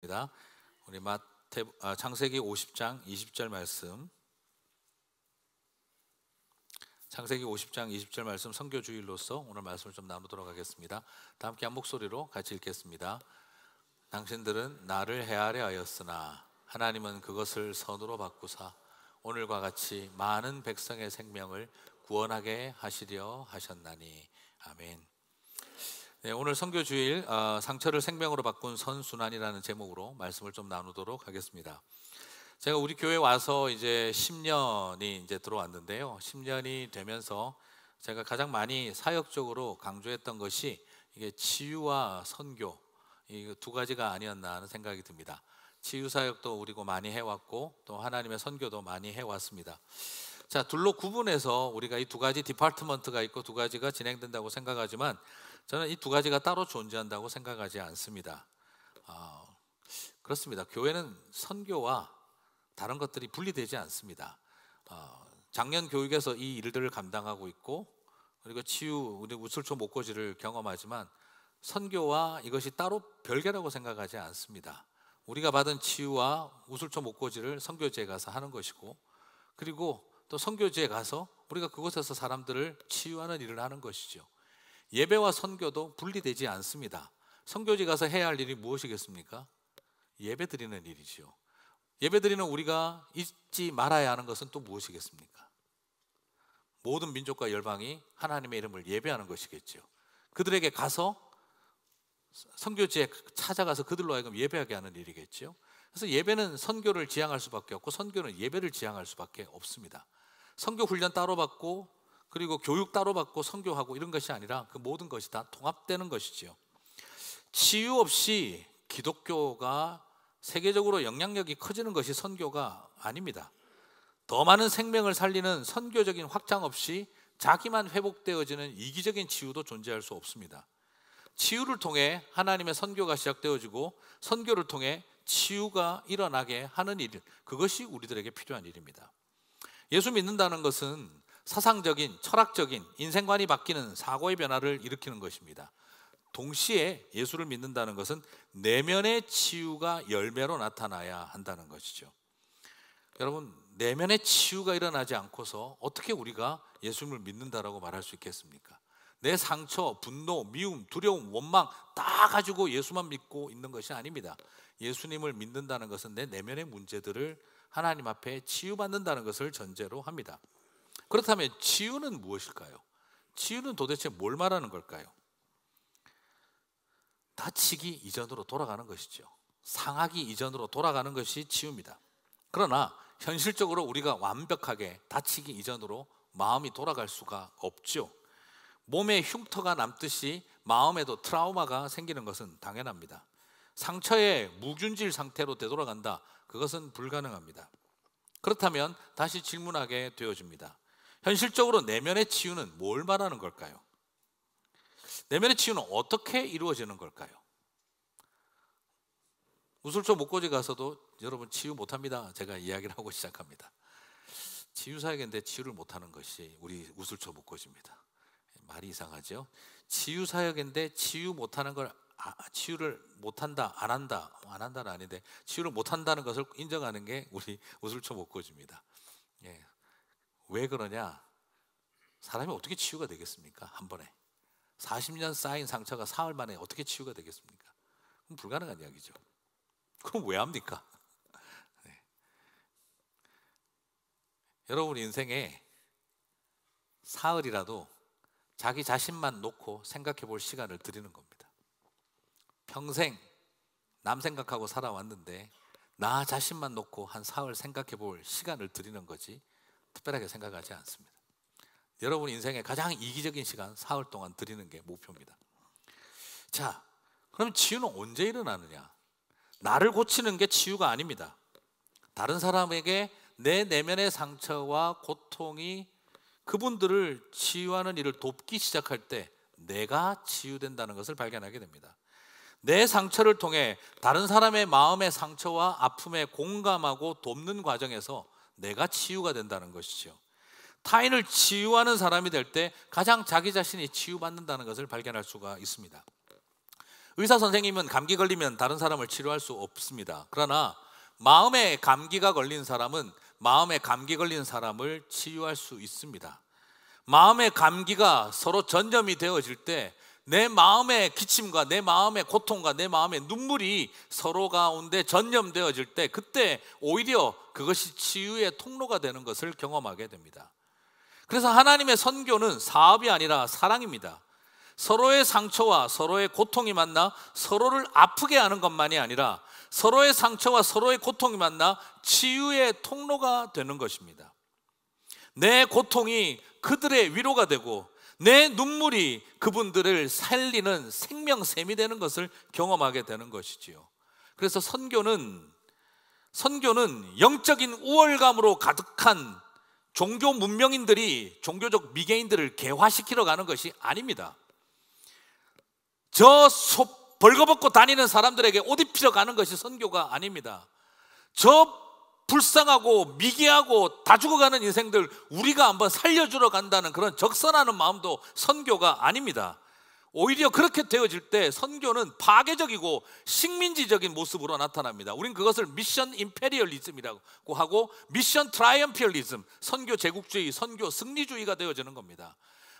입니다. 우리 마태 아, 창세기 50장 20절 말씀. 창세기 50장 20절 말씀 선교 주일로서 오늘 말씀을 좀 나누도록 하겠습니다. 다 함께 한 목소리로 같이 읽겠습니다. 당신들은 나를 헤아려 하였으나 하나님은 그것을 선으로 바꾸사 오늘과 같이 많은 백성의 생명을 구원하게 하시려 하셨나니 아멘. 네, 오늘 선교 주일 어, 아, 상처를 생명으로 바꾼 선순환이라는 제목으로 말씀을 좀 나누도록 하겠습니다. 제가 우리 교회 와서 이제 10년이 이제 들어왔는데요. 10년이 되면서 제가 가장 많이 사역적으로 강조했던 것이 이게 치유와 선교 이 두 가지가 아니었나 하는 생각이 듭니다. 치유 사역도 우리고 많이 해왔고 또 하나님의 선교도 많이 해왔습니다. 자 둘로 구분해서 우리가 이 두 가지 디파트먼트가 있고 두 가지가 진행된다고 생각하지만 저는 이 두 가지가 따로 존재한다고 생각하지 않습니다. 어, 그렇습니다. 교회는 선교와 다른 것들이 분리되지 않습니다. 어, 작년 교육에서 이 일들을 감당하고 있고 그리고 치유 우리 우슬초 목고지를 경험하지만 선교와 이것이 따로 별개라고 생각하지 않습니다. 우리가 받은 치유와 우슬초 목고지를 선교지에 가서 하는 것이고 그리고 또 선교지에 가서 우리가 그곳에서 사람들을 치유하는 일을 하는 것이죠. 예배와 선교도 분리되지 않습니다. 선교지 가서 해야 할 일이 무엇이겠습니까? 예배 드리는 일이지요. 예배 드리는 우리가 잊지 말아야 하는 것은 또 무엇이겠습니까? 모든 민족과 열방이 하나님의 이름을 예배하는 것이겠지 그들에게 가서 선교지에 찾아가서 그들로 하여금 예배하게 하는 일이겠지 그래서 예배는 선교를 지향할 수밖에 없고 선교는 예배를 지향할 수밖에 없습니다. 선교 훈련 따로 받고 그리고 교육 따로 받고 선교하고 이런 것이 아니라 그 모든 것이 다 통합되는 것이지요. 치유 없이 기독교가 세계적으로 영향력이 커지는 것이 선교가 아닙니다. 더 많은 생명을 살리는 선교적인 확장 없이 자기만 회복되어지는 이기적인 치유도 존재할 수 없습니다. 치유를 통해 하나님의 선교가 시작되어지고 선교를 통해 치유가 일어나게 하는 일, 그것이 우리들에게 필요한 일입니다. 예수 믿는다는 것은 사상적인, 철학적인, 인생관이 바뀌는 사고의 변화를 일으키는 것입니다. 동시에 예수를 믿는다는 것은 내면의 치유가 열매로 나타나야 한다는 것이죠. 여러분, 내면의 치유가 일어나지 않고서 어떻게 우리가 예수님을 믿는다라고 말할 수 있겠습니까? 내 상처, 분노, 미움, 두려움, 원망 다 가지고 예수만 믿고 있는 것이 아닙니다. 예수님을 믿는다는 것은 내 내면의 문제들을 하나님 앞에 치유받는다는 것을 전제로 합니다. 그렇다면 치유는 무엇일까요? 치유는 도대체 뭘 말하는 걸까요? 다치기 이전으로 돌아가는 것이죠. 상하기 이전으로 돌아가는 것이 치유입니다. 그러나 현실적으로 우리가 완벽하게 다치기 이전으로 마음이 돌아갈 수가 없죠. 몸에 흉터가 남듯이 마음에도 트라우마가 생기는 것은 당연합니다. 상처의 무균질 상태로 되돌아간다. 그것은 불가능합니다. 그렇다면 다시 질문하게 되어집니다. 현실적으로 내면의 치유는 뭘 말하는 걸까요? 내면의 치유는 어떻게 이루어지는 걸까요? 우술초 목고지 가서도 여러분 치유 못합니다. 제가 이야기를 하고 시작합니다. 치유사역인데 치유를 못하는 것이 우리 우술초 목고지입니다. 말이 이상하죠? 치유사역인데 치유 못하는 걸 아, 치유를 못한다, 안 한다, 뭐 안 한다는 아닌데 치유를 못한다는 것을 인정하는 게 우리 우술초 목고지입니다. 예, 왜 그러냐? 사람이 어떻게 치유가 되겠습니까? 한 번에. 40년 쌓인 상처가 사흘 만에 어떻게 치유가 되겠습니까? 그럼 불가능한 이야기죠. 그럼 왜 합니까? 네. 여러분 인생에 사흘이라도 자기 자신만 놓고 생각해 볼 시간을 드리는 겁니다. 평생 남 생각하고 살아왔는데 나 자신만 놓고 한 사흘 생각해 볼 시간을 드리는 거지 특별하게 생각하지 않습니다. 여러분 인생의 가장 이기적인 시간 사흘 동안 드리는 게 목표입니다. 자, 그럼 치유는 언제 일어나느냐? 나를 고치는 게 치유가 아닙니다. 다른 사람에게 내 내면의 상처와 고통이 그분들을 치유하는 일을 돕기 시작할 때 내가 치유된다는 것을 발견하게 됩니다. 내 상처를 통해 다른 사람의 마음의 상처와 아픔에 공감하고 돕는 과정에서 내가 치유가 된다는 것이죠. 타인을 치유하는 사람이 될 때 가장 자기 자신이 치유받는다는 것을 발견할 수가 있습니다. 의사 선생님은 감기 걸리면 다른 사람을 치료할 수 없습니다. 그러나 마음에 감기가 걸린 사람은 마음에 감기 걸린 사람을 치유할 수 있습니다. 마음의 감기가 서로 전염이 되어질 때내 마음의 기침과 내 마음의 고통과 내 마음의 눈물이 서로 가운데 전염되어질 때 그때 오히려 그것이 치유의 통로가 되는 것을 경험하게 됩니다. 그래서 하나님의 선교는 사업이 아니라 사랑입니다. 서로의 상처와 서로의 고통이 만나 서로를 아프게 하는 것만이 아니라 서로의 상처와 서로의 고통이 만나 치유의 통로가 되는 것입니다. 내 고통이 그들의 위로가 되고 내 눈물이 그분들을 살리는 생명샘이 되는 것을 경험하게 되는 것이지요. 그래서 선교는 선교는 영적인 우월감으로 가득한 종교 문명인들이 종교적 미개인들을 개화시키러 가는 것이 아닙니다. 저 벌거벗고 다니는 사람들에게 옷 입히러 가는 것이 선교가 아닙니다. 저 불쌍하고 미개하고 다 죽어가는 인생들 우리가 한번 살려주러 간다는 그런 적선하는 마음도 선교가 아닙니다. 오히려 그렇게 되어질 때 선교는 파괴적이고 식민지적인 모습으로 나타납니다. 우린 그것을 미션 임페리얼리즘이라고 하고 미션 트라이엄피얼리즘, 선교 제국주의, 선교 승리주의가 되어지는 겁니다.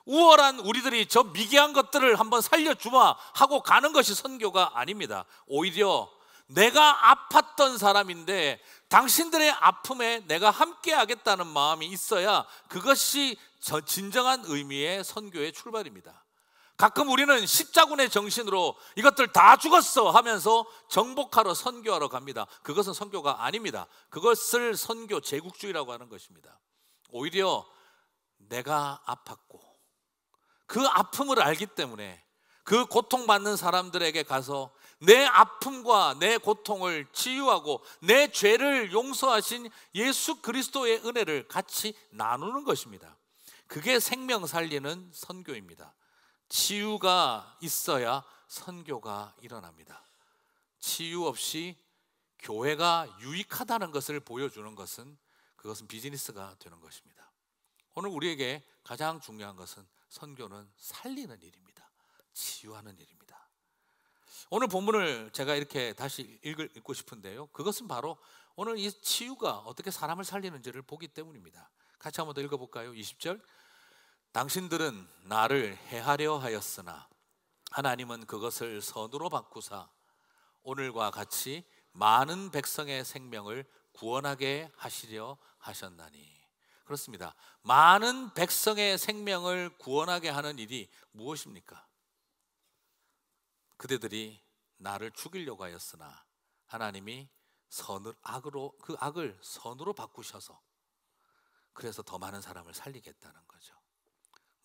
우월한 우리들이 저 미개한 것들을 한번 살려주마 하고 가는 것이 선교가 아닙니다. 오히려 내가 아팠던 사람인데 당신들의 아픔에 내가 함께 하겠다는 마음이 있어야 그것이 진정한 의미의 선교의 출발입니다. 가끔 우리는 십자군의 정신으로 이것들 다 죽었어 하면서 정복하러 선교하러 갑니다. 그것은 선교가 아닙니다. 그것을 선교 제국주의라고 하는 것입니다. 오히려 내가 아팠고 그 아픔을 알기 때문에 그 고통받는 사람들에게 가서 내 아픔과 내 고통을 치유하고 내 죄를 용서하신 예수 그리스도의 은혜를 같이 나누는 것입니다. 그게 생명 살리는 선교입니다. 치유가 있어야 선교가 일어납니다. 치유 없이 교회가 유익하다는 것을 보여주는 것은 그것은 비즈니스가 되는 것입니다. 오늘 우리에게 가장 중요한 것은 선교는 살리는 일입니다. 치유하는 일입니다. 오늘 본문을 제가 이렇게 다시 읽고 싶은데요. 그것은 바로 오늘 이 치유가 어떻게 사람을 살리는지를 보기 때문입니다. 같이 한번 더 읽어볼까요? 20절. 당신들은 나를 해하려 하였으나 하나님은 그것을 선으로 바꾸사 오늘과 같이 많은 백성의 생명을 구원하게 하시려 하셨나니. 그렇습니다. 많은 백성의 생명을 구원하게 하는 일이 무엇입니까? 그대들이 나를 죽이려고 하였으나 하나님이 선을 악으로 그 악을 선으로 바꾸셔서 그래서 더 많은 사람을 살리겠다는 거죠.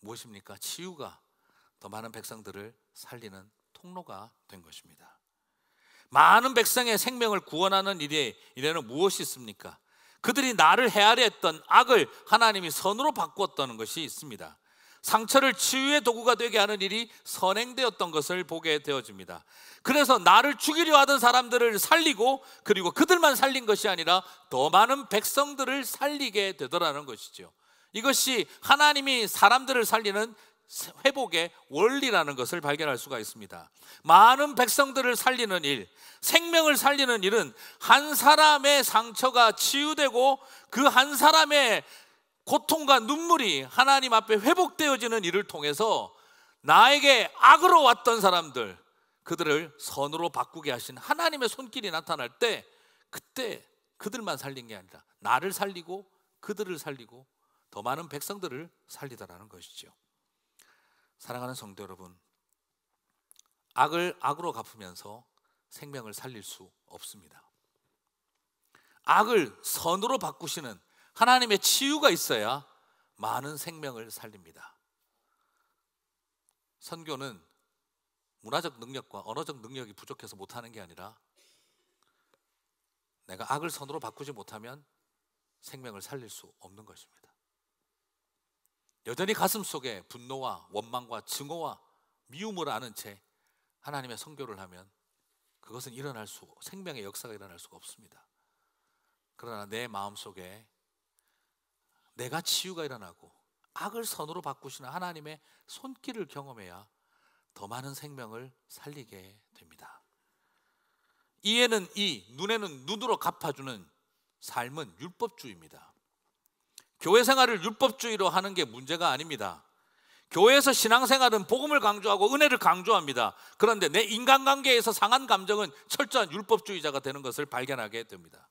무엇입니까? 치유가 더 많은 백성들을 살리는 통로가 된 것입니다. 많은 백성의 생명을 구원하는 일에 이래는 무엇이 있습니까? 그들이 나를 헤아려 했던 악을 하나님이 선으로 바꾸었다는 것이 있습니다. 상처를 치유의 도구가 되게 하는 일이 선행되었던 것을 보게 되어집니다. 그래서 나를 죽이려 하던 사람들을 살리고 그리고 그들만 살린 것이 아니라 더 많은 백성들을 살리게 되더라는 것이죠. 이것이 하나님이 사람들을 살리는 회복의 원리라는 것을 발견할 수가 있습니다. 많은 백성들을 살리는 일, 생명을 살리는 일은 한 사람의 상처가 치유되고 그 한 사람의 고통과 눈물이 하나님 앞에 회복되어지는 일을 통해서 나에게 악으로 왔던 사람들, 그들을 선으로 바꾸게 하신 하나님의 손길이 나타날 때, 그때 그들만 살린 게 아니라 나를 살리고 그들을 살리고 더 많은 백성들을 살리다라는 것이죠. 사랑하는 성도 여러분, 악을 악으로 갚으면서 생명을 살릴 수 없습니다. 악을 선으로 바꾸시는 하나님의 치유가 있어야 많은 생명을 살립니다. 선교는 문화적 능력과 언어적 능력이 부족해서 못하는 게 아니라 내가 악을 선으로 바꾸지 못하면 생명을 살릴 수 없는 것입니다. 여전히 가슴 속에 분노와 원망과 증오와 미움을 아는 채 하나님의 선교를 하면 그것은 일어날 수 생명의 역사가 일어날 수가 없습니다. 그러나 내 마음 속에 내가 치유가 일어나고 악을 선으로 바꾸시는 하나님의 손길을 경험해야 더 많은 생명을 살리게 됩니다. 이에는 이, 눈에는 눈으로 갚아주는 삶은 율법주의입니다. 교회 생활을 율법주의로 하는 게 문제가 아닙니다. 교회에서 신앙생활은 복음을 강조하고 은혜를 강조합니다. 그런데 내 인간관계에서 상한 감정은 철저한 율법주의자가 되는 것을 발견하게 됩니다.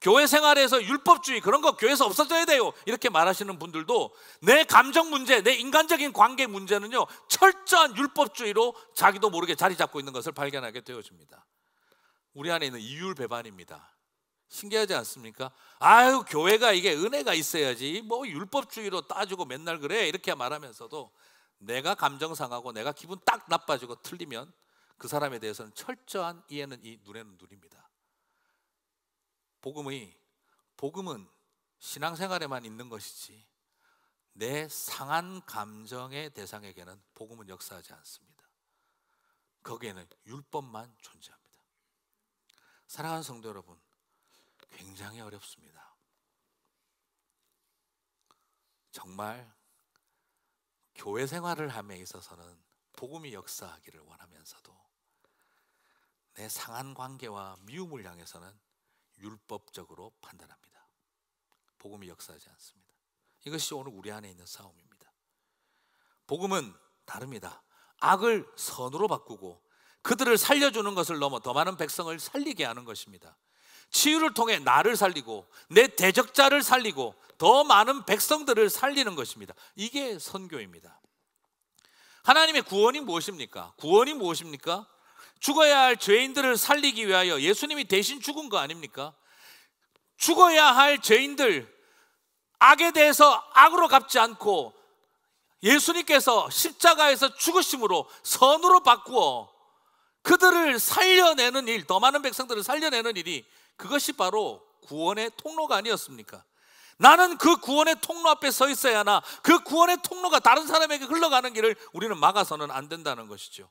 교회 생활에서 율법주의 그런 거 교회에서 없어져야 돼요. 이렇게 말하시는 분들도 내 감정 문제, 내 인간적인 관계 문제는요. 철저한 율법주의로 자기도 모르게 자리 잡고 있는 것을 발견하게 되어집니다. 우리 안에 있는 이율 배반입니다. 신기하지 않습니까? 아유, 교회가 이게 은혜가 있어야지. 뭐 율법주의로 따지고 맨날 그래. 이렇게 말하면서도 내가 감정 상하고 내가 기분 딱 나빠지고 틀리면 그 사람에 대해서는 철저한 이해는 이 눈에는 눈입니다. 복음의 복음은 신앙생활에만 있는 것이지 내 상한 감정의 대상에게는 복음은 역사하지 않습니다. 거기에는 율법만 존재합니다. 사랑하는 성도 여러분, 굉장히 어렵습니다. 정말 교회 생활을 함에 있어서는 복음이 역사하기를 원하면서도 내 상한 관계와 미움을 향해서는 율법적으로 판단합니다. 복음이 역사하지 않습니다. 이것이 오늘 우리 안에 있는 싸움입니다. 복음은 다릅니다. 악을 선으로 바꾸고 그들을 살려주는 것을 넘어 더 많은 백성을 살리게 하는 것입니다. 치유를 통해 나를 살리고 내 대적자를 살리고 더 많은 백성들을 살리는 것입니다. 이게 선교입니다. 하나님의 구원이 무엇입니까? 구원이 무엇입니까? 죽어야 할 죄인들을 살리기 위하여 예수님이 대신 죽은 거 아닙니까? 죽어야 할 죄인들, 악에 대해서 악으로 갚지 않고 예수님께서 십자가에서 죽으심으로 선으로 바꾸어 그들을 살려내는 일, 더 많은 백성들을 살려내는 일이 그것이 바로 구원의 통로가 아니었습니까? 나는 그 구원의 통로 앞에 서 있어야 하나 그 구원의 통로가 다른 사람에게 흘러가는 길을 우리는 막아서는 안 된다는 것이죠.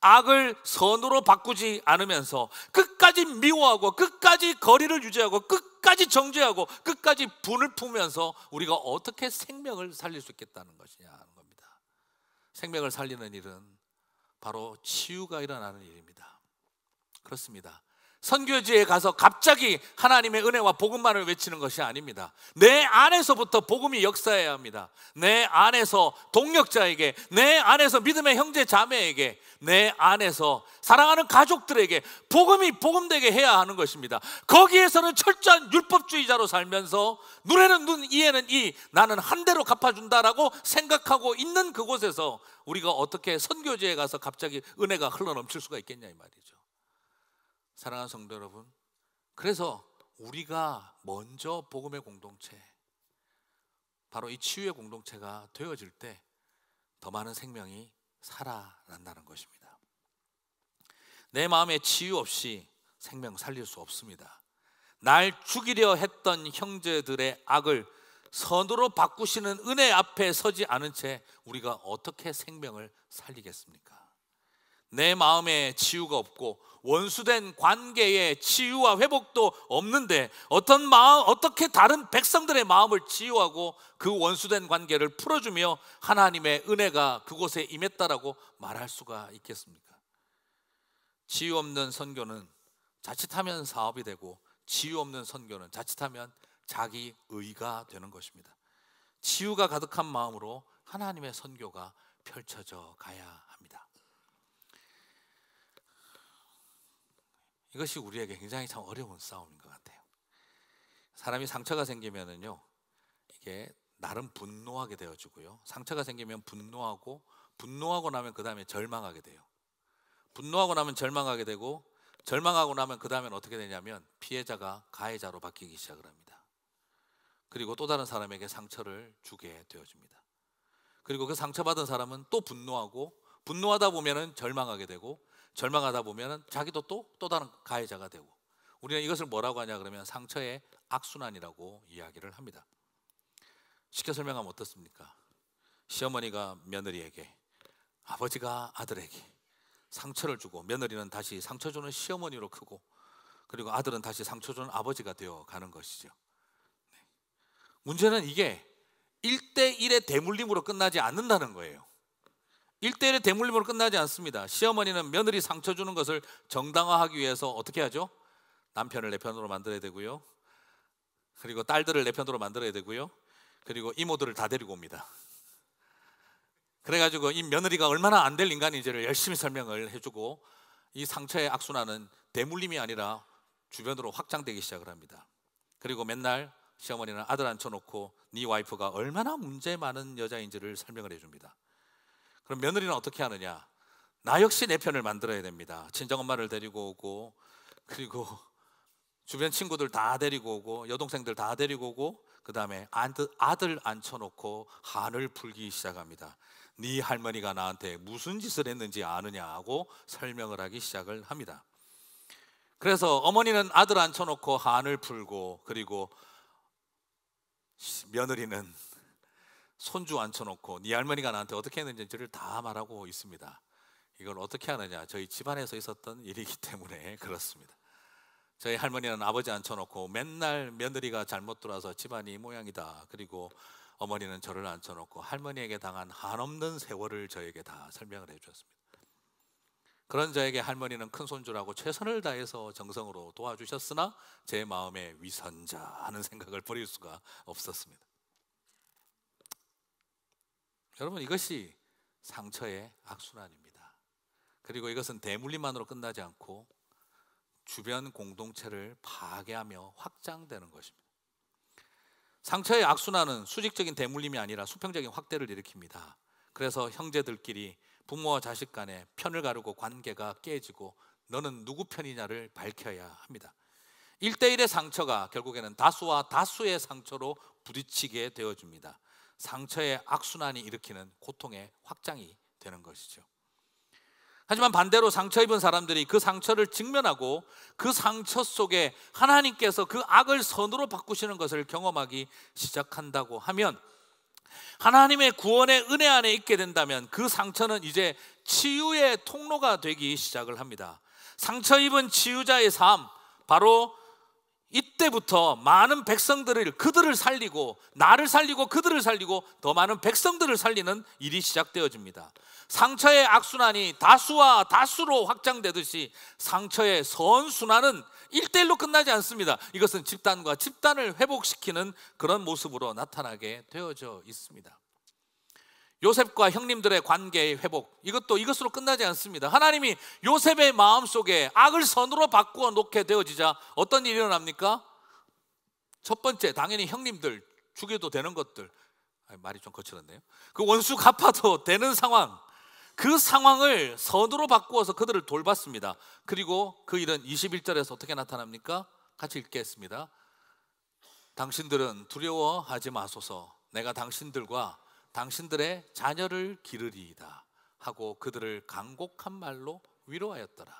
악을 선으로 바꾸지 않으면서 끝까지 미워하고 끝까지 거리를 유지하고 끝까지 정죄하고 끝까지 분을 품으면서 우리가 어떻게 생명을 살릴 수 있겠다는 것이냐 하는 겁니다. 생명을 살리는 일은 바로 치유가 일어나는 일입니다. 그렇습니다. 선교지에 가서 갑자기 하나님의 은혜와 복음만을 외치는 것이 아닙니다. 내 안에서부터 복음이 역사해야 합니다. 내 안에서 동력자에게, 내 안에서 믿음의 형제 자매에게, 내 안에서 사랑하는 가족들에게 복음이 복음되게 해야 하는 것입니다. 거기에서는 철저한 율법주의자로 살면서 눈에는 눈, 이에는 이, 나는 한 대로 갚아준다라고 생각하고 있는 그곳에서 우리가 어떻게 선교지에 가서 갑자기 은혜가 흘러넘칠 수가 있겠냐 이 말이죠. 사랑하는 성도 여러분, 그래서 우리가 먼저 복음의 공동체, 바로 이 치유의 공동체가 되어질 때 더 많은 생명이 살아난다는 것입니다. 내마음의 치유 없이 생명 살릴 수 없습니다. 날 죽이려 했던 형제들의 악을 선으로 바꾸시는 은혜 앞에 서지 않은 채 우리가 어떻게 생명을 살리겠습니까? 내 마음에 치유가 없고 원수된 관계에 치유와 회복도 없는데 어떤 마음 어떻게 다른 백성들의 마음을 치유하고 그 원수된 관계를 풀어주며 하나님의 은혜가 그곳에 임했다라고 말할 수가 있겠습니까? 치유 없는 선교는 자칫하면 사업이 되고 치유 없는 선교는 자칫하면 자기 의가 되는 것입니다. 치유가 가득한 마음으로 하나님의 선교가 펼쳐져 가야 이것이 우리에게 굉장히 참 어려운 싸움인 것 같아요. 사람이 상처가 생기면은요, 이게 나름 분노하게 되어지고요. 상처가 생기면 분노하고, 분노하고 나면 그 다음에 절망하게 돼요. 분노하고 나면 절망하게 되고, 절망하고 나면 그다음에 어떻게 되냐면 피해자가 가해자로 바뀌기 시작을 합니다. 그리고 또 다른 사람에게 상처를 주게 되어집니다. 그리고 그 상처받은 사람은 또 분노하고 분노하다 보면은 절망하게 되고 절망하다 보면 자기도 또, 또 다른 가해자가 되고 우리는 이것을 뭐라고 하냐 그러면 상처의 악순환이라고 이야기를 합니다. 쉽게 설명하면 어떻습니까? 시어머니가 며느리에게 아버지가 아들에게 상처를 주고 며느리는 다시 상처 주는 시어머니로 크고 그리고 아들은 다시 상처 주는 아버지가 되어 가는 것이죠. 네. 문제는 이게 1대1의 대물림으로 끝나지 않는다는 거예요. 일대일의 대물림으로 끝나지 않습니다. 시어머니는 며느리 상처 주는 것을 정당화하기 위해서 어떻게 하죠? 남편을 내 편으로 만들어야 되고요. 그리고 딸들을 내 편으로 만들어야 되고요. 그리고 이모들을 다 데리고 옵니다. 그래가지고 이 며느리가 얼마나 안 될 인간인지를 열심히 설명을 해주고 이 상처의 악순환은 대물림이 아니라 주변으로 확장되기 시작을 합니다. 그리고 맨날 시어머니는 아들 앉혀놓고 네 와이프가 얼마나 문제 많은 여자인지를 설명을 해줍니다. 그럼 며느리는 어떻게 하느냐? 나 역시 내 편을 만들어야 됩니다. 친정엄마를 데리고 오고, 그리고 주변 친구들 다 데리고 오고, 여동생들 다 데리고 오고, 그 다음에 아들 앉혀놓고 한을 풀기 시작합니다. 네 할머니가 나한테 무슨 짓을 했는지 아느냐고 설명을 하기 시작을 합니다. 그래서 어머니는 아들 앉혀놓고 한을 풀고 그리고 며느리는 손주 앉혀놓고 네 할머니가 나한테 어떻게 했는지를 다 말하고 있습니다. 이걸 어떻게 하느냐? 저희 집안에서 있었던 일이기 때문에 그렇습니다. 저희 할머니는 아버지 앉혀놓고 맨날 며느리가 잘못 들어와서 집안이 모양이다. 그리고 어머니는 저를 앉혀놓고 할머니에게 당한 한없는 세월을 저에게 다 설명을 해주셨습니다. 그런 저에게 할머니는 큰 손주라고 최선을 다해서 정성으로 도와주셨으나 제 마음에 위선자 하는 생각을 버릴 수가 없었습니다. 여러분 이것이 상처의 악순환입니다. 그리고 이것은 대물림만으로 끝나지 않고 주변 공동체를 파괴하며 확장되는 것입니다. 상처의 악순환은 수직적인 대물림이 아니라 수평적인 확대를 일으킵니다. 그래서 형제들끼리 부모와 자식 간에 편을 가르고 관계가 깨지고 너는 누구 편이냐를 밝혀야 합니다. 1대1의 상처가 결국에는 다수와 다수의 상처로 부딪히게 되어집니다. 상처의 악순환이 일으키는 고통의 확장이 되는 것이죠. 하지만 반대로 상처 입은 사람들이 그 상처를 직면하고 그 상처 속에 하나님께서 그 악을 선으로 바꾸시는 것을 경험하기 시작한다고 하면 하나님의 구원의 은혜 안에 있게 된다면 그 상처는 이제 치유의 통로가 되기 시작을 합니다. 상처 입은 치유자의 삶, 바로 이때부터 많은 백성들을 그들을 살리고 나를 살리고 그들을 살리고 더 많은 백성들을 살리는 일이 시작되어집니다. 상처의 악순환이 다수와 다수로 확장되듯이 상처의 선순환은 일대일로 끝나지 않습니다. 이것은 집단과 집단을 회복시키는 그런 모습으로 나타나게 되어져 있습니다. 요셉과 형님들의 관계의 회복 이것도 이것으로 끝나지 않습니다. 하나님이 요셉의 마음 속에 악을 선으로 바꾸어 놓게 되어지자 어떤 일이 일어납니까? 첫 번째 당연히 형님들 죽여도 되는 것들 말이 좀 거칠었네요. 그 원수 갚아도 되는 상황 그 상황을 선으로 바꾸어서 그들을 돌봤습니다. 그리고 그 일은 21절에서 어떻게 나타납니까? 같이 읽겠습니다. 당신들은 두려워하지 마소서. 내가 당신들과 당신들의 자녀를 기르리이다 하고 그들을 강곡한 말로 위로하였더라.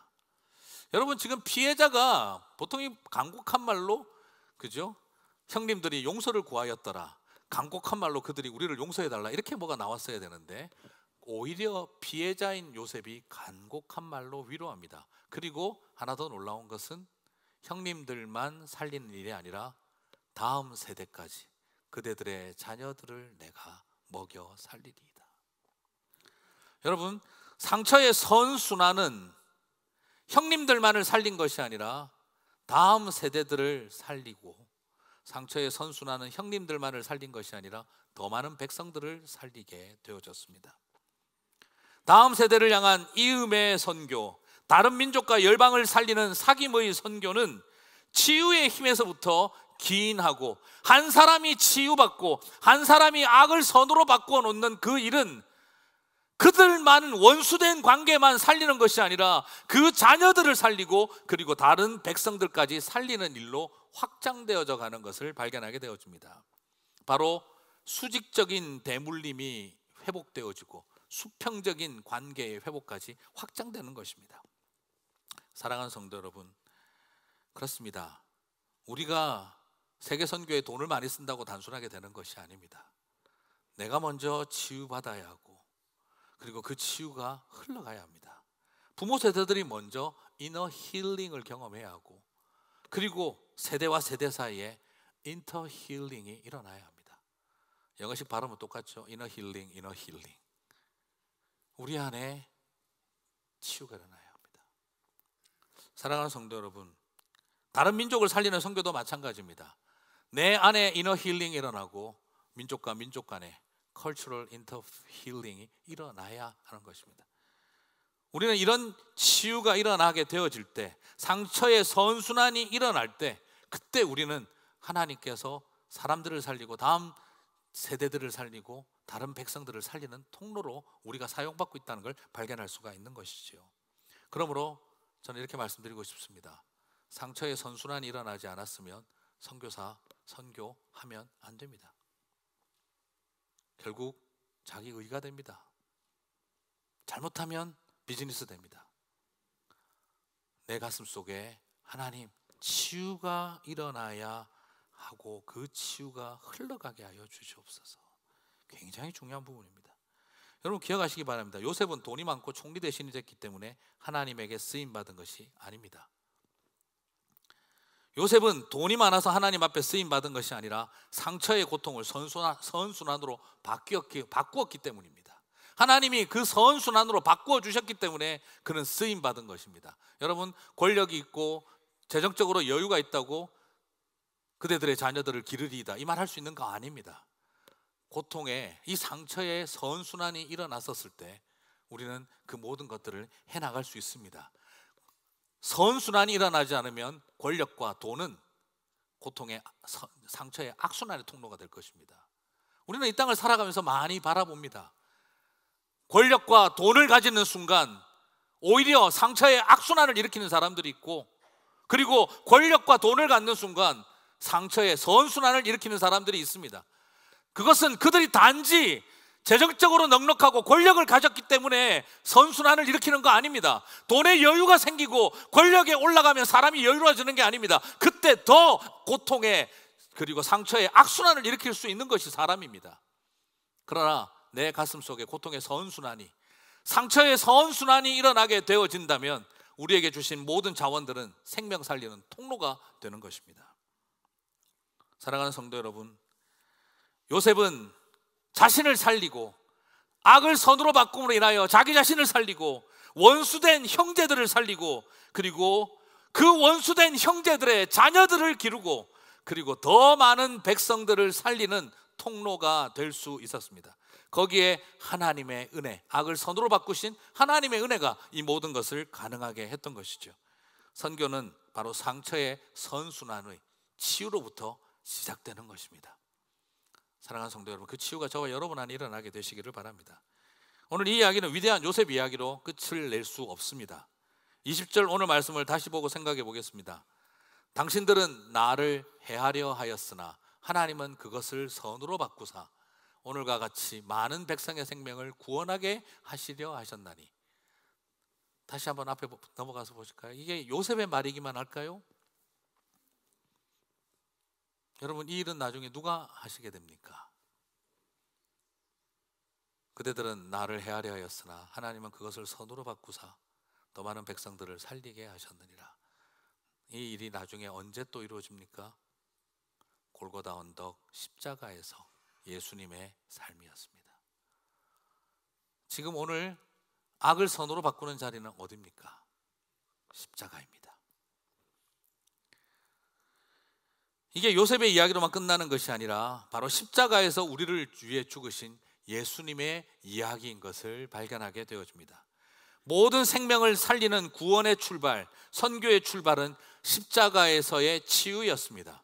여러분 지금 피해자가 보통 이 강곡한 말로 그죠? 형님들이 용서를 구하였더라. 강곡한 말로 그들이 우리를 용서해 달라. 이렇게 뭐가 나왔어야 되는데 오히려 피해자인 요셉이 간곡한 말로 위로합니다. 그리고 하나 더 놀라운 것은 형님들만 살리는 일이 아니라 다음 세대까지 그대들의 자녀들을 내가 먹여 살리리이다. 여러분, 상처의 선순환은 형님들만을 살린 것이 아니라 다음 세대들을 살리고 상처의 선순환은 형님들만을 살린 것이 아니라 더 많은 백성들을 살리게 되어졌습니다. 다음 세대를 향한 이음의 선교, 다른 민족과 열방을 살리는 사김의 선교는 치유의 힘에서부터 기인하고 한 사람이 치유받고 한 사람이 악을 선으로 바꾸어 놓는 그 일은 그들만 원수된 관계만 살리는 것이 아니라 그 자녀들을 살리고 그리고 다른 백성들까지 살리는 일로 확장되어져 가는 것을 발견하게 되어집니다. 바로 수직적인 대물림이 회복되어지고 수평적인 관계의 회복까지 확장되는 것입니다. 사랑하는 성도 여러분, 그렇습니다. 우리가 세계 선교에 돈을 많이 쓴다고 단순하게 되는 것이 아닙니다. 내가 먼저 치유받아야 하고 그리고 그 치유가 흘러가야 합니다. 부모 세대들이 먼저 이너 힐링을 경험해야 하고 그리고 세대와 세대 사이에 인터 힐링이 일어나야 합니다. 영어식 발음은 똑같죠. 이너 힐링, 이너 힐링. 우리 안에 치유가 일어나야 합니다. 사랑하는 성도 여러분, 다른 민족을 살리는 선교도 마찬가지입니다. 내 안에 이너 힐링이 일어나고 민족과 민족 간의 컬처럴 인터 힐링이 일어나야 하는 것입니다. 우리는 이런 치유가 일어나게 되어질 때, 상처의 선순환이 일어날 때, 그때 우리는 하나님께서 사람들을 살리고 다음 세대들을 살리고 다른 백성들을 살리는 통로로 우리가 사용받고 있다는 걸 발견할 수가 있는 것이지요. 그러므로 저는 이렇게 말씀드리고 싶습니다. 상처의 선순환이 일어나지 않았으면 선교사 선교하면 안 됩니다. 결국 자기 의가 됩니다. 잘못하면 비즈니스 됩니다. 내 가슴 속에 하나님 치유가 일어나야 하고 그 치유가 흘러가게 하여 주시옵소서. 굉장히 중요한 부분입니다. 여러분 기억하시기 바랍니다. 요셉은 돈이 많고 총리 대신이 됐기 때문에 하나님에게 쓰임 받은 것이 아닙니다. 요셉은 돈이 많아서 하나님 앞에 쓰임 받은 것이 아니라 상처의 고통을 선순환, 선순환으로 바뀌었기, 바꾸었기 때문입니다. 하나님이 그 선순환으로 바꾸어 주셨기 때문에 그는 쓰임 받은 것입니다. 여러분 권력이 있고 재정적으로 여유가 있다고 그대들의 자녀들을 기르리이다 이 말 할 수 있는 거 아닙니다. 고통에 이 상처의 선순환이 일어났었을 때 우리는 그 모든 것들을 해나갈 수 있습니다. 선순환이 일어나지 않으면 권력과 돈은 고통의 상처의 악순환의 통로가 될 것입니다. 우리는 이 땅을 살아가면서 많이 바라봅니다. 권력과 돈을 가지는 순간 오히려 상처의 악순환을 일으키는 사람들이 있고 그리고 권력과 돈을 갖는 순간 상처의 선순환을 일으키는 사람들이 있습니다. 그것은 그들이 단지 재정적으로 넉넉하고 권력을 가졌기 때문에 선순환을 일으키는 거 아닙니다. 돈의 여유가 생기고 권력에 올라가면 사람이 여유로워지는 게 아닙니다. 그때 더 고통에 그리고 상처에 악순환을 일으킬 수 있는 것이 사람입니다. 그러나 내 가슴 속에 고통의 선순환이 상처의 선순환이 일어나게 되어진다면 우리에게 주신 모든 자원들은 생명 살리는 통로가 되는 것입니다. 사랑하는 성도 여러분, 요셉은 자신을 살리고 악을 선으로 바꿈으로 인하여 자기 자신을 살리고 원수된 형제들을 살리고 그리고 그 원수된 형제들의 자녀들을 기르고 그리고 더 많은 백성들을 살리는 통로가 될 수 있었습니다. 거기에 하나님의 은혜, 악을 선으로 바꾸신 하나님의 은혜가 이 모든 것을 가능하게 했던 것이죠. 선교는 바로 상처의 선순환의 치유로부터 시작되는 것입니다. 사랑하는 성도 여러분, 그 치유가 저와 여러분 안에 일어나게 되시기를 바랍니다. 오늘 이 이야기는 위대한 요셉 이야기로 끝을 낼 수 없습니다. 20절 오늘 말씀을 다시 보고 생각해 보겠습니다. 당신들은 나를 해하려 하였으나 하나님은 그것을 선으로 바꾸사 오늘과 같이 많은 백성의 생명을 구원하게 하시려 하셨나니 다시 한번 앞에 넘어가서 보실까요? 이게 요셉의 말이기만 할까요? 여러분 이 일은 나중에 누가 하시게 됩니까? 그대들은 나를 헤아려 하였으나 하나님은 그것을 선으로 바꾸사 더 많은 백성들을 살리게 하셨느니라. 이 일이 나중에 언제 또 이루어집니까? 골고다 언덕 십자가에서 예수님의 삶이었습니다. 지금 오늘 악을 선으로 바꾸는 자리는 어디입니까? 십자가입니다. 이게 요셉의 이야기로만 끝나는 것이 아니라 바로 십자가에서 우리를 위해 죽으신 예수님의 이야기인 것을 발견하게 되어집니다. 모든 생명을 살리는 구원의 출발, 선교의 출발은 십자가에서의 치유였습니다.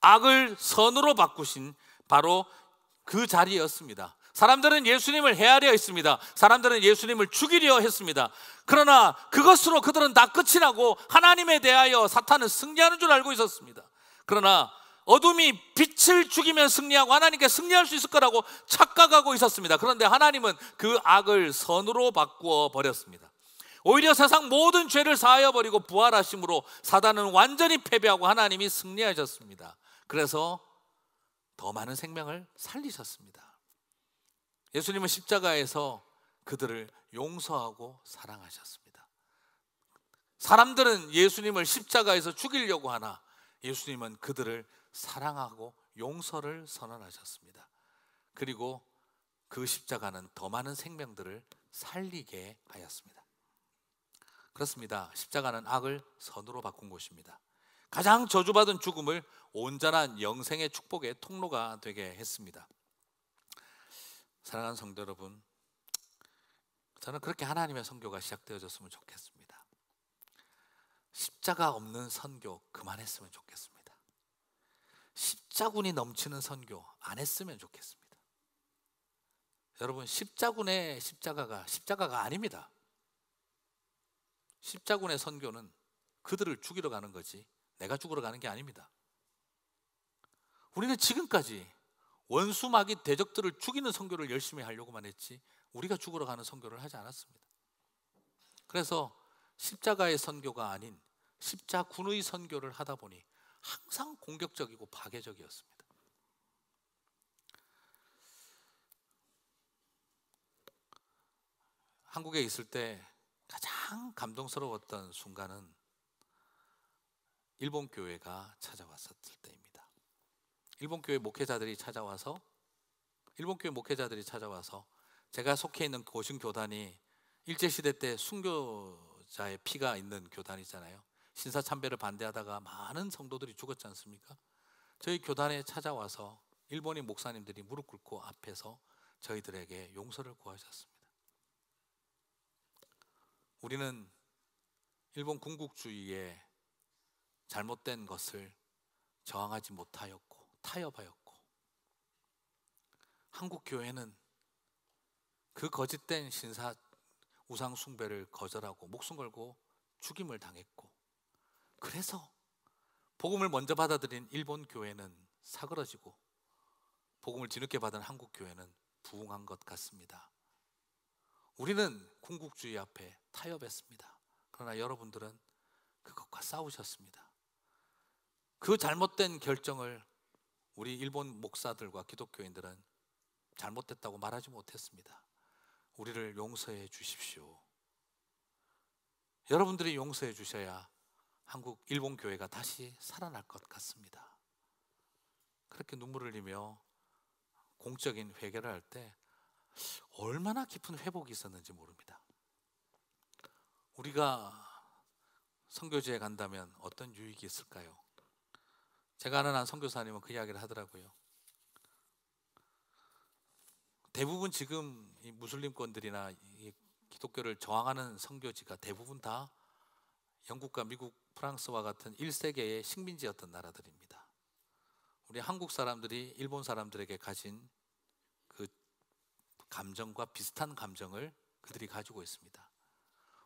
악을 선으로 바꾸신 바로 그 자리였습니다. 사람들은 예수님을 헤아려 했습니다. 사람들은 예수님을 죽이려 했습니다. 그러나 그것으로 그들은 다 끝이 나고 하나님에 대하여 사탄은 승리하는 줄 알고 있었습니다. 그러나 어둠이 빛을 죽이면 승리하고 하나님께 승리할 수 있을 거라고 착각하고 있었습니다. 그런데 하나님은 그 악을 선으로 바꾸어 버렸습니다. 오히려 세상 모든 죄를 사하여 버리고 부활하심으로 사단은 완전히 패배하고 하나님이 승리하셨습니다. 그래서 더 많은 생명을 살리셨습니다. 예수님은 십자가에서 그들을 용서하고 사랑하셨습니다. 사람들은 예수님을 십자가에서 죽이려고 하나 예수님은 그들을 사랑하고 용서를 선언하셨습니다. 그리고 그 십자가는 더 많은 생명들을 살리게 하였습니다. 그렇습니다. 십자가는 악을 선으로 바꾼 곳입니다. 가장 저주받은 죽음을 온전한 영생의 축복의 통로가 되게 했습니다. 사랑하는 성도 여러분, 저는 그렇게 하나님의 성교가 시작되어졌으면 좋겠습니다. 십자가 없는 선교 그만했으면 좋겠습니다. 십자군이 넘치는 선교 안 했으면 좋겠습니다. 여러분 십자군의 십자가가 십자가가 아닙니다. 십자군의 선교는 그들을 죽이러 가는 거지 내가 죽으러 가는 게 아닙니다. 우리는 지금까지 원수막이 대적들을 죽이는 선교를 열심히 하려고만 했지 우리가 죽으러 가는 선교를 하지 않았습니다. 그래서 십자가의 선교가 아닌 십자군의 선교를 하다 보니 항상 공격적이고 파괴적이었습니다. 한국에 있을 때 가장 감동스러웠던 순간은 일본 교회가 찾아왔었을 때입니다. 일본 교회 목회자들이 찾아와서 일본 교회 목회자들이 찾아와서 제가 속해 있는 고신 교단이 일제 시대 때 순교 자의 피가 있는 교단이잖아요. 신사참배를 반대하다가 많은 성도들이 죽었지 않습니까? 저희 교단에 찾아와서 일본인 목사님들이 무릎 꿇고 앞에서 저희들에게 용서를 구하셨습니다. 우리는 일본 군국주의에 잘못된 것을 저항하지 못하였고 타협하였고 한국 교회는 그 거짓된 신사 우상 숭배를 거절하고 목숨 걸고 죽임을 당했고 그래서 복음을 먼저 받아들인 일본 교회는 사그러지고 복음을 뒤늦게 받은 한국 교회는 부흥한 것 같습니다. 우리는 궁극주의 앞에 타협했습니다. 그러나 여러분들은 그것과 싸우셨습니다. 그 잘못된 결정을 우리 일본 목사들과 기독교인들은 잘못됐다고 말하지 못했습니다. 우리를 용서해 주십시오. 여러분들이 용서해 주셔야 한국 일본 교회가 다시 살아날 것 같습니다. 그렇게 눈물을 흘리며 공적인 회개를 할 때 얼마나 깊은 회복이 있었는지 모릅니다. 우리가 선교지에 간다면 어떤 유익이 있을까요? 제가 아는 한 선교사님은 그 이야기를 하더라고요. 대부분 지금 이 무슬림권들이나 기독교를 저항하는 선교지가 대부분 다 영국과 미국, 프랑스와 같은 1세계의 식민지였던 나라들입니다. 우리 한국 사람들이 일본 사람들에게 가진 그 감정과 비슷한 감정을 그들이 가지고 있습니다.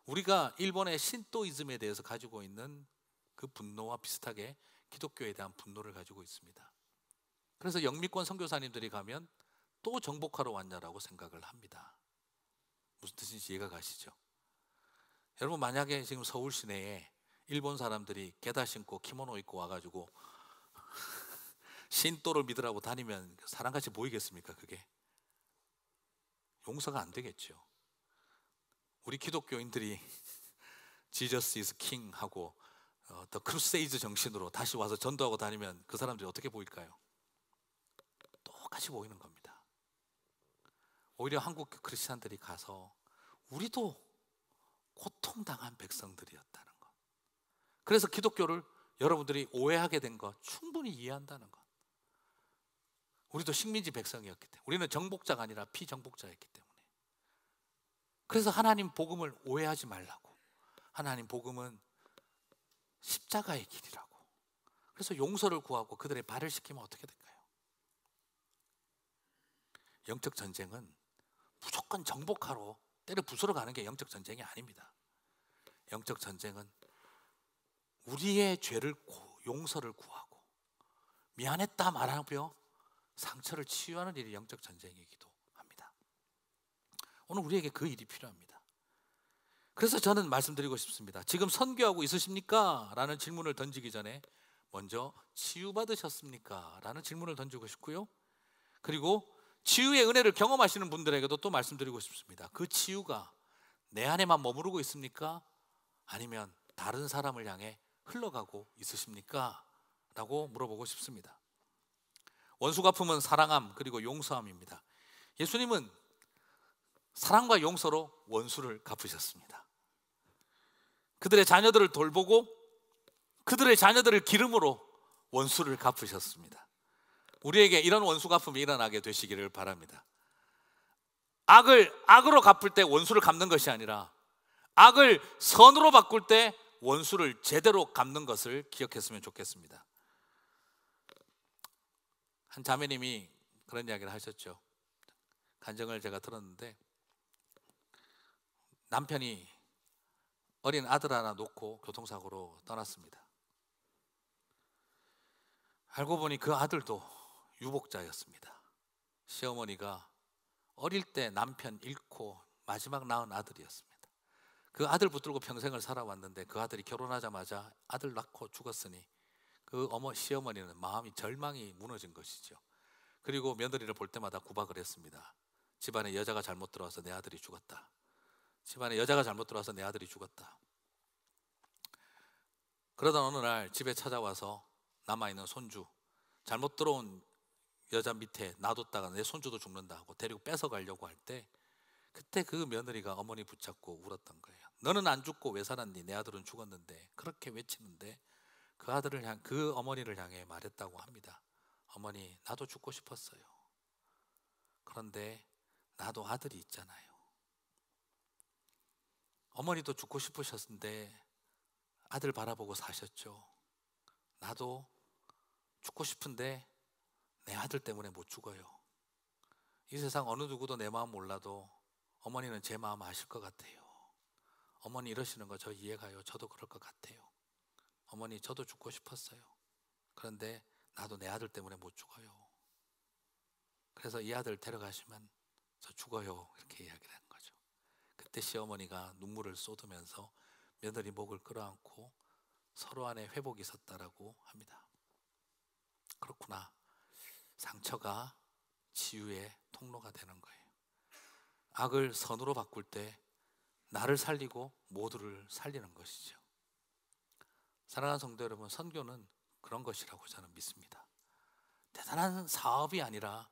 우리가 일본의 신도이즘에 대해서 가지고 있는 그 분노와 비슷하게 기독교에 대한 분노를 가지고 있습니다. 그래서 영미권 선교사님들이 가면 또 정복하러 왔냐라고 생각을 합니다. 무슨 뜻인지 이해가 가시죠? 여러분 만약에 지금 서울 시내에 일본 사람들이 게다 신고 키모노 입고 와가지고 신도를 믿으라고 다니면 사람같이 보이겠습니까? 그게 용서가 안 되겠죠. 우리 기독교인들이 지저스 이즈 킹 하고 더 어, 크루세이즈 정신으로 다시 와서 전도하고 다니면 그 사람들이 어떻게 보일까요? 똑같이 보이는 겁니다. 오히려 한국 크리스천들이 가서 우리도 고통당한 백성들이었다는 것. 그래서 기독교를 여러분들이 오해하게 된 것 충분히 이해한다는 것. 우리도 식민지 백성이었기 때문에 우리는 정복자가 아니라 피정복자였기 때문에. 그래서 하나님 복음을 오해하지 말라고. 하나님 복음은 십자가의 길이라고. 그래서 용서를 구하고 그들의 발을 씻기면 어떻게 될까요? 영적 전쟁은 무조건 정복하러 때려 부수러 가는 게 영적 전쟁이 아닙니다. 영적 전쟁은 우리의 죄를 고, 용서를 구하고 미안했다 말하고요 상처를 치유하는 일이 영적 전쟁이기도 합니다. 오늘 우리에게 그 일이 필요합니다. 그래서 저는 말씀드리고 싶습니다. 지금 선교하고 있으십니까? 라는 질문을 던지기 전에 먼저 치유받으셨습니까? 라는 질문을 던지고 싶고요. 그리고 치유의 은혜를 경험하시는 분들에게도 또 말씀드리고 싶습니다. 그 치유가 내 안에만 머무르고 있습니까? 아니면 다른 사람을 향해 흘러가고 있으십니까? 라고 물어보고 싶습니다. 원수 갚음은 사랑함 그리고 용서함입니다. 예수님은 사랑과 용서로 원수를 갚으셨습니다. 그들의 자녀들을 돌보고 그들의 자녀들을 기름으로 원수를 갚으셨습니다. 우리에게 이런 원수 갚음이 일어나게 되시기를 바랍니다. 악을 악으로 갚을 때 원수를 갚는 것이 아니라 악을 선으로 바꿀 때 원수를 제대로 갚는 것을 기억했으면 좋겠습니다. 한 자매님이 그런 이야기를 하셨죠. 간정을 제가 들었는데 남편이 어린 아들 하나 놓고 교통사고로 떠났습니다. 알고 보니 그 아들도 유복자였습니다. 시어머니가 어릴 때 남편 잃고 마지막 낳은 아들이었습니다. 그 아들 붙들고 평생을 살아왔는데 그 아들이 결혼하자마자 아들 낳고 죽었으니 그 어머 시어머니는 마음이 절망이 무너진 것이죠. 그리고 며느리를 볼 때마다 구박을 했습니다. 집안에 여자가 잘못 들어와서 내 아들이 죽었다. 집안에 여자가 잘못 들어와서 내 아들이 죽었다. 그러던 어느 날 집에 찾아와서 남아있는 손주, 잘못 들어온 여자 밑에 놔뒀다가 내 손주도 죽는다 하고 데리고 뺏어가려고 할 때 그때 그 며느리가 어머니 붙잡고 울었던 거예요. 너는 안 죽고 왜 살았니? 내 아들은 죽었는데 그렇게 외치는데 그 아들을 향, 그 어머니를 향해 말했다고 합니다. 어머니, 나도 죽고 싶었어요. 그런데 나도 아들이 있잖아요. 어머니도 죽고 싶으셨는데 아들 바라보고 사셨죠. 나도 죽고 싶은데 내 아들 때문에 못 죽어요. 이 세상 어느 누구도 내 마음 몰라도 어머니는 제 마음 아실 것 같아요. 어머니 이러시는 거 저 이해가요. 저도 그럴 것 같아요. 어머니 저도 죽고 싶었어요. 그런데 나도 내 아들 때문에 못 죽어요. 그래서 이 아들 데려가시면 저 죽어요. 이렇게 이야기를 한 거죠. 그때 시어머니가 눈물을 쏟으면서 며느리 목을 끌어안고 서로 안에 회복이 섰다라고 합니다. 그렇구나. 상처가 치유의 통로가 되는 거예요. 악을 선으로 바꿀 때 나를 살리고 모두를 살리는 것이죠. 사랑하는 성도 여러분, 선교는 그런 것이라고 저는 믿습니다. 대단한 사업이 아니라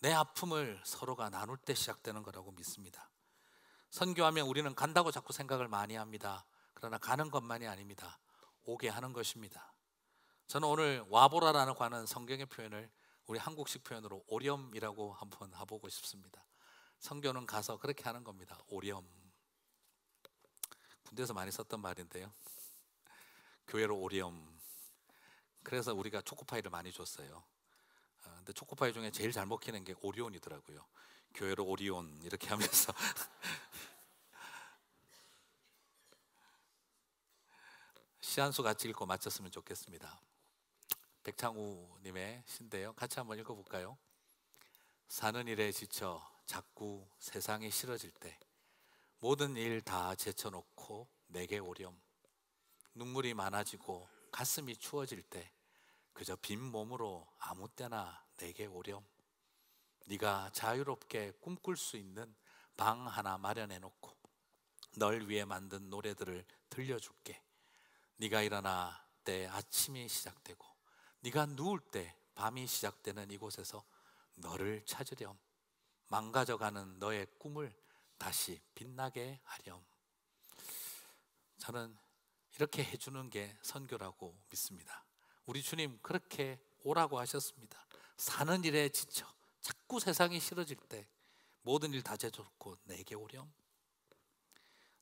내 아픔을 서로가 나눌 때 시작되는 거라고 믿습니다. 선교하면 우리는 간다고 자꾸 생각을 많이 합니다. 그러나 가는 것만이 아닙니다. 오게 하는 것입니다. 저는 오늘 와보라라는 관한 성경의 표현을 우리 한국식 표현으로 오렴이라고 한번 해보고 싶습니다. 성교는 가서 그렇게 하는 겁니다. 오렴. 군대에서 많이 썼던 말인데요. 교회로 오렴. 그래서 우리가 초코파이를 많이 줬어요. 아, 근데 초코파이 중에 제일 잘 먹히는 게 오리온이더라고요. 교회로 오리온 이렇게 하면서 시한수 같이 읽고 마쳤으면 좋겠습니다. 백창우님의 신데요. 같이 한번 읽어볼까요? 사는 일에 지쳐 자꾸 세상이 싫어질 때 모든 일 다 제쳐놓고 내게 오렴. 눈물이 많아지고 가슴이 추워질 때 그저 빈 몸으로 아무 때나 내게 오렴. 네가 자유롭게 꿈꿀 수 있는 방 하나 마련해 놓고 널 위해 만든 노래들을 들려줄게. 네가 일어나 때 아침이 시작되고 네가 누울 때 밤이 시작되는 이곳에서 너를 찾으렴 망가져가는 너의 꿈을 다시 빛나게 하렴 저는 이렇게 해주는 게 선교라고 믿습니다 우리 주님 그렇게 오라고 하셨습니다 사는 일에 지쳐 자꾸 세상이 싫어질 때 모든 일 다 제쳐놓고 내게 오렴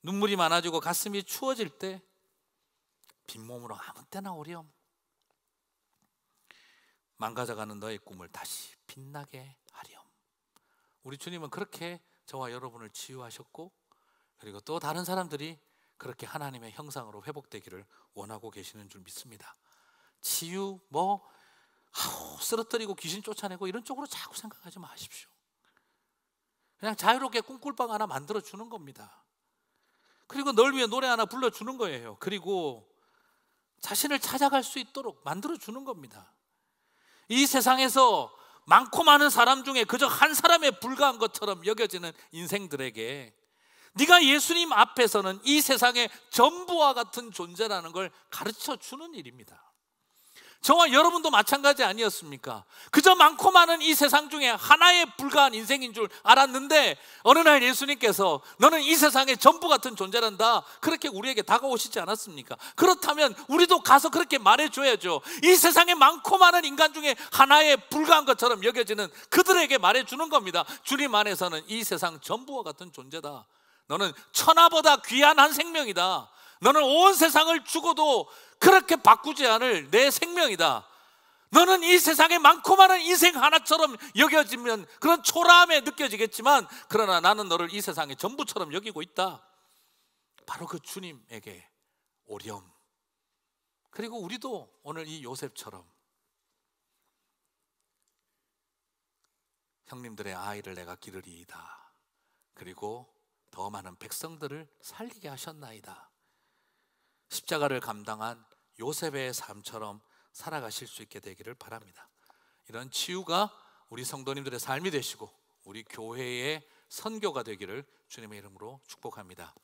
눈물이 많아지고 가슴이 추워질 때 빈몸으로 아무 때나 오렴 망가져가는 너의 꿈을 다시 빛나게 하렴. 우리 주님은 그렇게 저와 여러분을 치유하셨고 그리고 또 다른 사람들이 그렇게 하나님의 형상으로 회복되기를 원하고 계시는 줄 믿습니다. 치유 뭐 아우, 쓰러뜨리고 귀신 쫓아내고 이런 쪽으로 자꾸 생각하지 마십시오. 그냥 자유롭게 꿈꿀방 하나 만들어 주는 겁니다. 그리고 널 위해 노래 하나 불러 주는 거예요. 그리고 자신을 찾아갈 수 있도록 만들어 주는 겁니다. 이 세상에서 많고 많은 사람 중에 그저 한 사람에 불과한 것처럼 여겨지는 인생들에게 네가 예수님 앞에서는 이 세상의 전부와 같은 존재라는 걸 가르쳐 주는 일입니다. 저와 여러분도 마찬가지 아니었습니까? 그저 많고 많은 이 세상 중에 하나에 불과한 인생인 줄 알았는데 어느 날 예수님께서 너는 이 세상의 전부 같은 존재란다 그렇게 우리에게 다가오시지 않았습니까? 그렇다면 우리도 가서 그렇게 말해줘야죠 이 세상에 많고 많은 인간 중에 하나에 불과한 것처럼 여겨지는 그들에게 말해주는 겁니다 주님 안에서는 이 세상 전부와 같은 존재다 너는 천하보다 귀한 한 생명이다 너는 온 세상을 죽어도 그렇게 바꾸지 않을 내 생명이다. 너는 이 세상에 많고 많은 인생 하나처럼 여겨지면 그런 초라함에 느껴지겠지만 그러나 나는 너를 이 세상의 전부처럼 여기고 있다. 바로 그 주님에게 오렴. 그리고 우리도 오늘 이 요셉처럼 형님들의 아이를 내가 기르리이다. 그리고 더 많은 백성들을 살리게 하셨나이다. 십자가를 감당한 요셉의 삶처럼 살아가실 수 있게 되기를 바랍니다. 이런 치유가 우리 성도님들의 삶이 되시고 우리 교회의 선교가 되기를 주님의 이름으로 축복합니다.